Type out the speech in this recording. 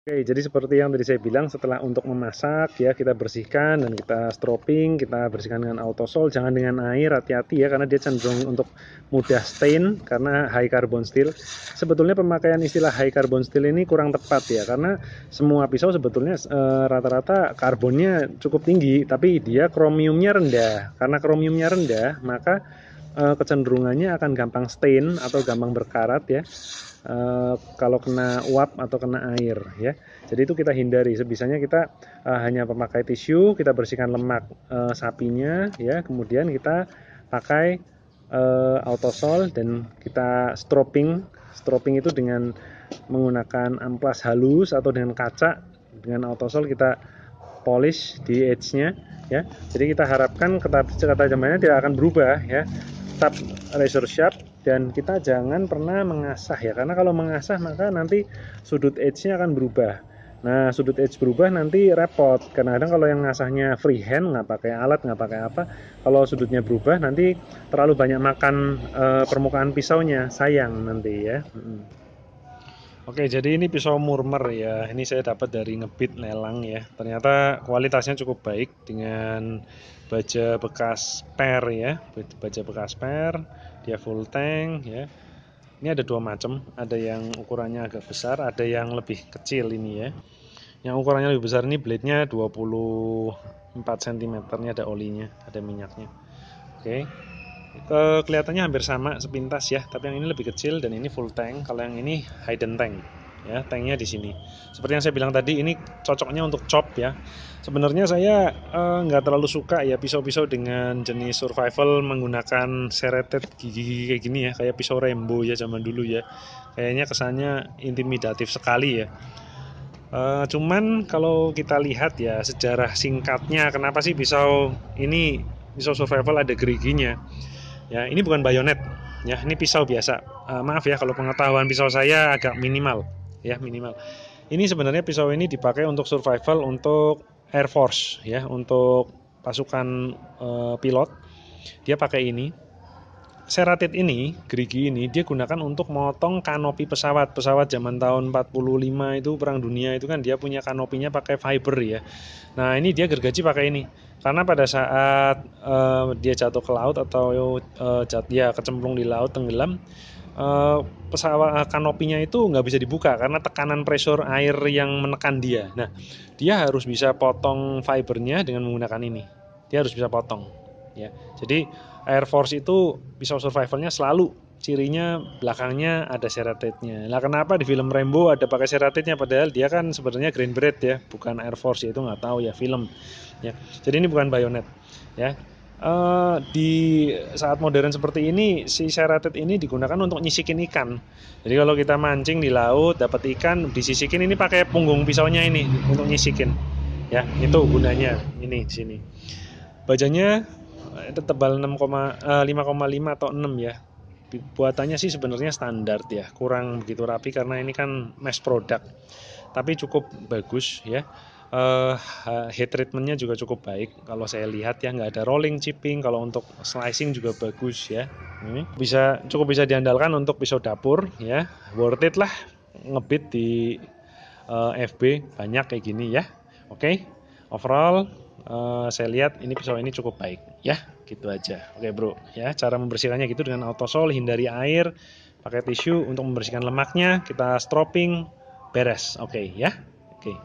Oke, jadi seperti yang tadi saya bilang, setelah untuk memasak ya kita bersihkan dan kita stropping, kita bersihkan dengan autosol, jangan dengan air, hati-hati ya karena dia cenderung untuk mudah stain karena high carbon steel. Sebetulnya pemakaian istilah high carbon steel ini kurang tepat ya karena semua pisau sebetulnya eh, rata-rata e, karbonnya cukup tinggi, tapi dia kromiumnya rendah. Karena kromiumnya rendah, maka uh, kecenderungannya akan gampang stain atau gampang berkarat ya uh, kalau kena uap atau kena air ya jadi itu kita hindari sebisanya kita uh, hanya memakai tisu kita bersihkan lemak uh, sapinya ya kemudian kita pakai uh, autosol dan kita stropping stropping itu dengan menggunakan amplas halus atau dengan kaca dengan autosol kita polish di edge-nya ya jadi kita harapkan kata kata zamannya tidak akan berubah ya tetap razor sharp dan kita jangan pernah mengasah ya karena kalau mengasah maka nanti sudut edge-nya akan berubah Nah, sudut edge berubah nanti repot. Karena kadang kalau yang ngasahnya freehand, nggak pakai alat, nggak pakai apa, kalau sudutnya berubah nanti terlalu banyak makan e, permukaan pisaunya, sayang nanti ya. Oke, jadi ini pisau murmer ya. Ini saya dapat dari ngebit lelang ya. Ternyata kualitasnya cukup baik dengan baja bekas per ya. Baja bekas per, dia full tank ya. Ini ada dua macam, ada yang ukurannya agak besar, ada yang lebih kecil ini ya. Yang ukurannya lebih besar ini blade-nya 24 cm, ini ada olinya, ada minyaknya. Oke. Eh, kelihatannya hampir sama sepintas ya tapi yang ini lebih kecil dan ini full tank kalau yang ini hidden tank ya tanknya di sini seperti yang saya bilang tadi ini cocoknya untuk chop ya sebenarnya saya eh, nggak terlalu suka ya pisau-pisau dengan jenis survival menggunakan seretet gigi-gigi kayak gini ya kayak pisau rembo ya zaman dulu ya kayaknya kesannya intimidatif sekali ya Uh, cuman kalau kita lihat ya sejarah singkatnya kenapa sih pisau ini pisau survival ada geriginya ya ini bukan bayonet ya ini pisau biasa uh, maaf ya kalau pengetahuan pisau saya agak minimal ya minimal ini sebenarnya pisau ini dipakai untuk survival untuk air force ya untuk pasukan uh, pilot dia pakai ini Seratit ini, gerigi ini dia gunakan untuk motong kanopi pesawat. Pesawat zaman tahun 45 itu perang dunia itu kan dia punya kanopinya pakai fiber ya. Nah, ini dia gergaji pakai ini. Karena pada saat uh, dia jatuh ke laut atau uh, jat, ya kecemplung di laut tenggelam, uh, pesawat uh, kanopinya itu nggak bisa dibuka karena tekanan pressure air yang menekan dia. Nah, dia harus bisa potong fibernya dengan menggunakan ini. Dia harus bisa potong ya. Jadi Air Force itu pisau survivalnya selalu cirinya belakangnya ada seratednya. Nah kenapa di film Rambo ada pakai seratednya padahal dia kan sebenarnya Green Beret ya, bukan Air Force ya itu nggak tahu ya film. Ya, jadi ini bukan bayonet. Ya, Uh, di saat modern seperti ini si seratet ini digunakan untuk nyisikin ikan. Jadi kalau kita mancing di laut dapat ikan disisikin ini pakai punggung pisaunya ini untuk nyisikin. Ya, itu gunanya ini sini. Bajanya itu tebal 6,5,5 atau 6 ya buatannya sih sebenarnya standar ya kurang begitu rapi karena ini kan mass product tapi cukup bagus ya uh, heat treatmentnya juga cukup baik kalau saya lihat ya nggak ada rolling chipping kalau untuk slicing juga bagus ya ini hmm. bisa cukup bisa diandalkan untuk pisau dapur ya worth it lah ngebit di uh, eh, FB banyak kayak gini ya oke okay. overall Eh, saya lihat ini pisau ini cukup baik ya gitu aja oke bro ya cara membersihkannya gitu dengan autosol hindari air pakai tisu untuk membersihkan lemaknya kita stropping beres oke ya oke